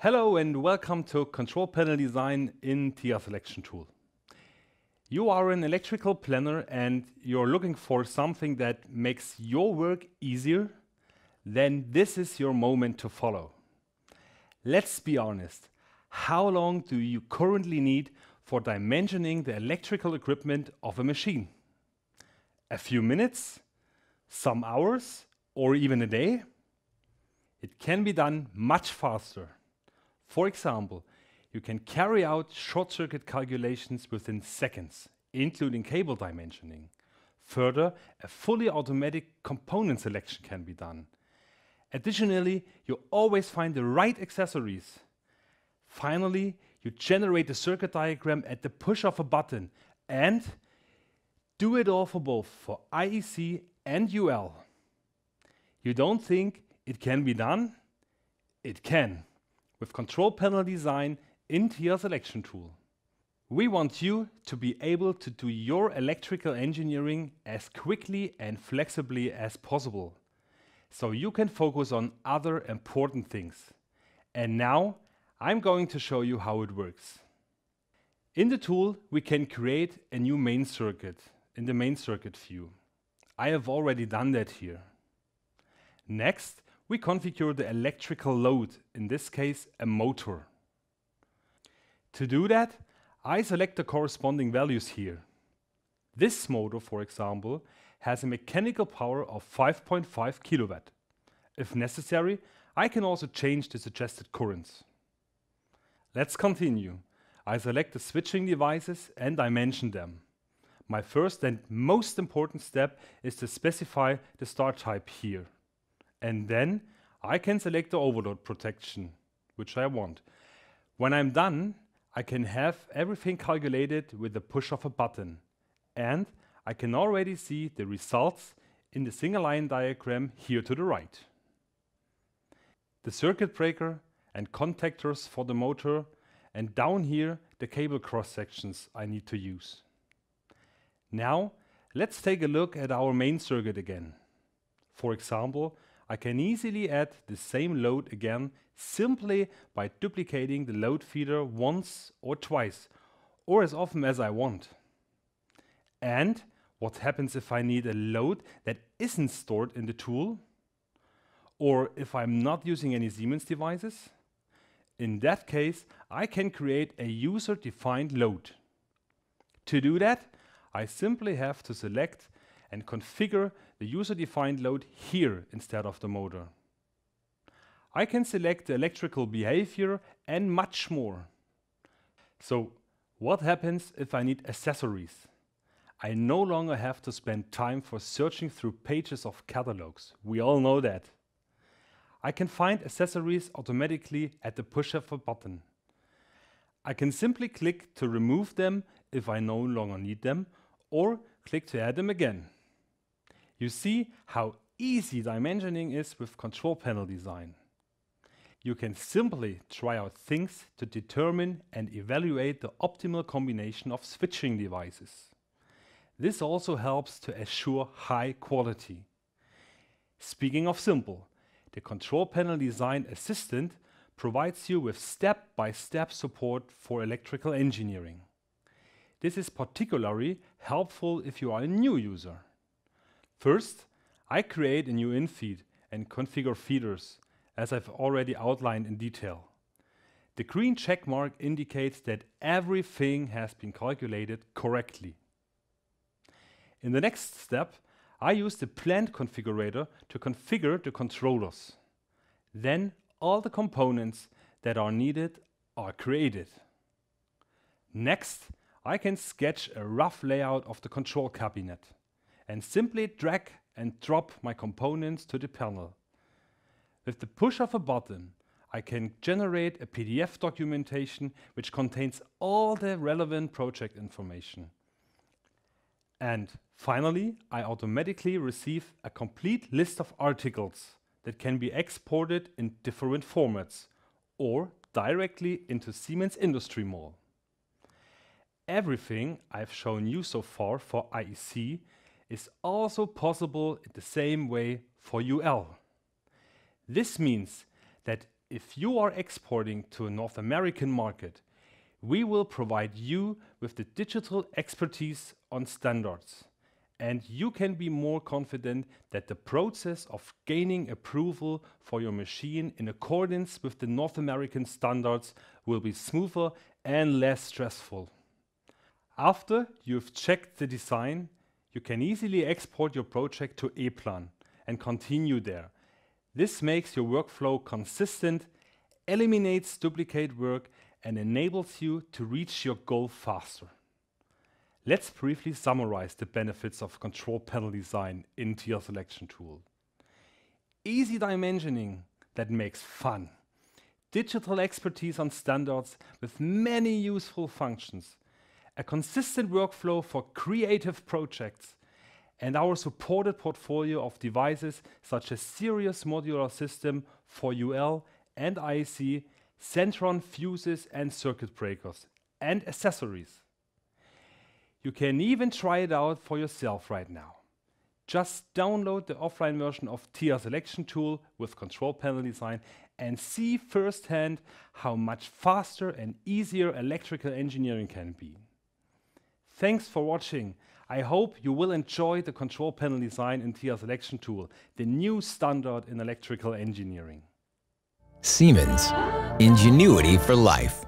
Hello and welcome to Control Panel Design in TIA Selection Tool. You are an electrical planner and you're looking for something that makes your work easier, then this is your moment to follow. Let's be honest, how long do you currently need for dimensioning the electrical equipment of a machine? A few minutes? Some hours? Or even a day? It can be done much faster. For example, you can carry out short circuit calculations within seconds, including cable dimensioning. Further, a fully automatic component selection can be done. Additionally, you always find the right accessories. Finally, you generate the circuit diagram at the push of a button and do it all for both for IEC and UL. You don't think it can be done? It can with control panel design into your selection tool. We want you to be able to do your electrical engineering as quickly and flexibly as possible, so you can focus on other important things. And now I'm going to show you how it works. In the tool, we can create a new main circuit in the main circuit view. I have already done that here. Next, we configure the electrical load, in this case a motor. To do that, I select the corresponding values here. This motor, for example, has a mechanical power of 5.5 kilowatt. If necessary, I can also change the suggested currents. Let's continue. I select the switching devices and I mention them. My first and most important step is to specify the start type here and then I can select the overload protection, which I want. When I'm done, I can have everything calculated with the push of a button, and I can already see the results in the single line diagram here to the right. The circuit breaker and contactors for the motor, and down here the cable cross sections I need to use. Now let's take a look at our main circuit again. For example, I can easily add the same load again simply by duplicating the load feeder once or twice or as often as I want. And what happens if I need a load that isn't stored in the tool or if I'm not using any Siemens devices? In that case, I can create a user-defined load. To do that, I simply have to select and configure the user-defined load here instead of the motor. I can select the electrical behavior and much more. So what happens if I need accessories? I no longer have to spend time for searching through pages of catalogs. We all know that. I can find accessories automatically at the push of a button. I can simply click to remove them if I no longer need them or click to add them again. You see how easy dimensioning is with control panel design. You can simply try out things to determine and evaluate the optimal combination of switching devices. This also helps to assure high quality. Speaking of simple, the control panel design assistant provides you with step-by-step -step support for electrical engineering. This is particularly helpful if you are a new user. First, I create a new infeed and configure feeders, as I've already outlined in detail. The green check mark indicates that everything has been calculated correctly. In the next step, I use the plant configurator to configure the controllers. Then all the components that are needed are created. Next, I can sketch a rough layout of the control cabinet and simply drag and drop my components to the panel. With the push of a button, I can generate a PDF documentation which contains all the relevant project information. And finally, I automatically receive a complete list of articles that can be exported in different formats or directly into Siemens Industry Mall. Everything I've shown you so far for IEC is also possible in the same way for UL. This means that if you are exporting to a North American market, we will provide you with the digital expertise on standards. And you can be more confident that the process of gaining approval for your machine in accordance with the North American standards will be smoother and less stressful. After you've checked the design, you can easily export your project to ePlan and continue there. This makes your workflow consistent, eliminates duplicate work, and enables you to reach your goal faster. Let's briefly summarize the benefits of control panel design in tier Selection Tool. Easy dimensioning that makes fun. Digital expertise on standards with many useful functions a consistent workflow for creative projects, and our supported portfolio of devices such as Sirius Modular System for UL and IEC, Centron fuses and circuit breakers, and accessories. You can even try it out for yourself right now. Just download the offline version of TR Selection Tool with Control Panel Design and see firsthand how much faster and easier electrical engineering can be. Thanks for watching. I hope you will enjoy the control panel design in TIA's Selection Tool, the new standard in electrical engineering. Siemens. Ingenuity for life.